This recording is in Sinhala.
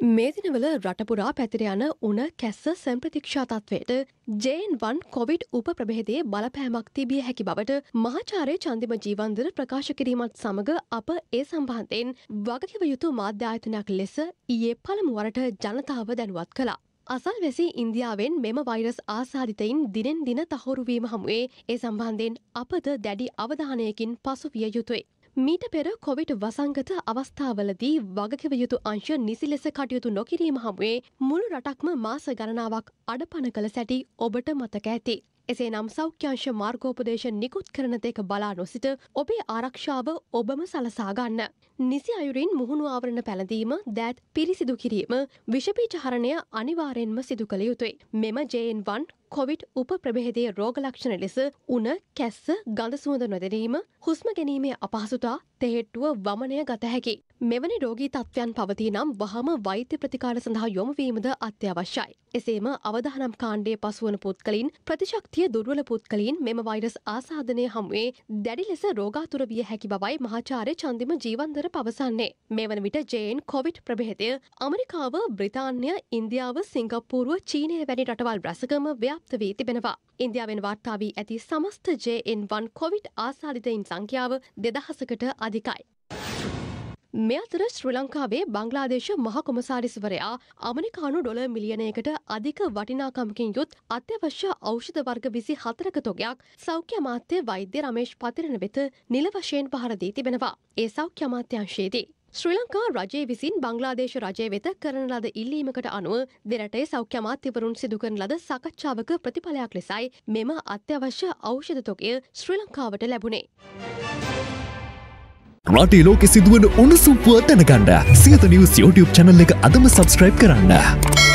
මේ දිනවල රටපුරා පැතිර යන උන කැස්ස සම්ප්‍රතික්ෂා තත්වයට ජේන්1 කොවිඩ් උපප්‍රභේදයේ බලපෑමක් තිබිය හැකි බවට මහාචාර්ය චන්දිම ජීවන්දර ප්‍රකාශ කිරීමත් සමග අප ඒ සම්බන්ධයෙන් වගකිව යුතු මාධ්‍ය ආයතනයක් ලෙස ඊයේ පළමු වරට ජනතාව දැනුවත් කළා. අසල්වැසි ඉන්දියාවෙන් මෙම වෛරස් ආසාධිතයින් දිනෙන් දින තහවුරු වීම හමුවේ ඒ සම්බන්ධයෙන් අපද දැඩි අවධානයකින් පසුවිය යුතුයි. මීට පෙර කොවිට් වසංගත අවස්ථාවලදී වගකිව යුතු අංශ නිසි ලෙස කටයුතු නොකිරීම හමුවේ මුළු රටක්ම මාස ගණනාවක් අඩපන කළ සැටි ඔබට මතක ඇති. එසේ නම් සෞඛ්‍යංශ මාර්ගෝපදේශ නිකුත් කරන දෙක බලා නොසිට ඔබේ ආරක්ෂාව ඔබම සලසාගන්න. නිසි අයුරින් මුහුණු ආවරණ පැළඳීම දෑත් පිරිසිදු කිරීම විෂපීචහරණය අනිවාරෙන්ම සිදු කළ යුතුයි. මෙම ජයෙන් වන් කොවිට් උප ප්‍රභේදයේ රෝග ලක්ෂණ ලෙස උන කැස්ස ගඳ සුවඳ නොදැනීම හුස්ම ගැනීමේ අපහසුතා තෙහෙට්ටුව වමනය ගත හැකි. මෙවැනි රෝගී තත්ත්වයන් පවතිී නම් වහම වෛත්‍ය ප්‍රතිකාර සඳහා යොමවීමද අත්‍යවශ්‍යයි. එසේම අවධානම් කාණ්ඩේ පසුවන පුද්ගලින් ප්‍රතිශක්තිය දුර්වල පුද්ගලින් මෙම වෛරස් ආසාධනය හමුවේ දැඩි ලෙස රෝගාතුර විය හැකි බවයි මහාචාරය චන්දිම ජීවන්දර පවසන්නේ. මේ වන විට ජේන් කොවිට් ප්‍රභේදය අමරිකාව බ්‍රතාන්‍ය ඉන්දියාව සිංගප්පූරුව චීනය වැනි රටවල් බ්‍රසකම ව්‍යා ව්‍යාප්ත වී තිබෙනවා. ඉන්දියාවෙන් වාර්තා වී ඇති සමස්ත JN1 කොවිඩ් ආසාදිතයින් සංඛ්‍යාව දෙදහසකට අධිකයි. මෙ අතර ශ්‍රී ලංකාවේ බංගලාදේශ මහකොමසාරිස්වරයා අමරිකානු ඩොල මිලියනයකට අධික වටිනාකමකින් යුත් අත්‍යවශ්‍ය ඖෂධ වර්ග විසි හතරක තොගයක් සෞඛ්‍ය අමාත්‍ය වෛද්‍ය රමේෂ් පතිරණ වෙත නිල වශයෙන් පහරදී තිබෙනවා. ඒ සෞඛ්‍ය අමාත්‍යංශයේදී. ශ්‍රී ලංකා රජය විසින් බංගලාදේශ රජය වෙත කරන ලද ඉල්ලීමකට අනුව දෙරටේ සෞඛ්‍ය අමාත්‍යවරුන් සිදුකරන ලද සාකච්ඡාවක ප්‍රතිඵලයක් ලෙසයි මෙම අත්‍යවශ්‍ය ඖෂධ තොගය ශ්‍රී ලංකාවට ලැබුණේ. රටේ ලෝකෙ සිදුවන උණුසුම් පුවත් දැනගන්න සියත නිවුස් YouTube channel එක අදම subscribe කරන්න.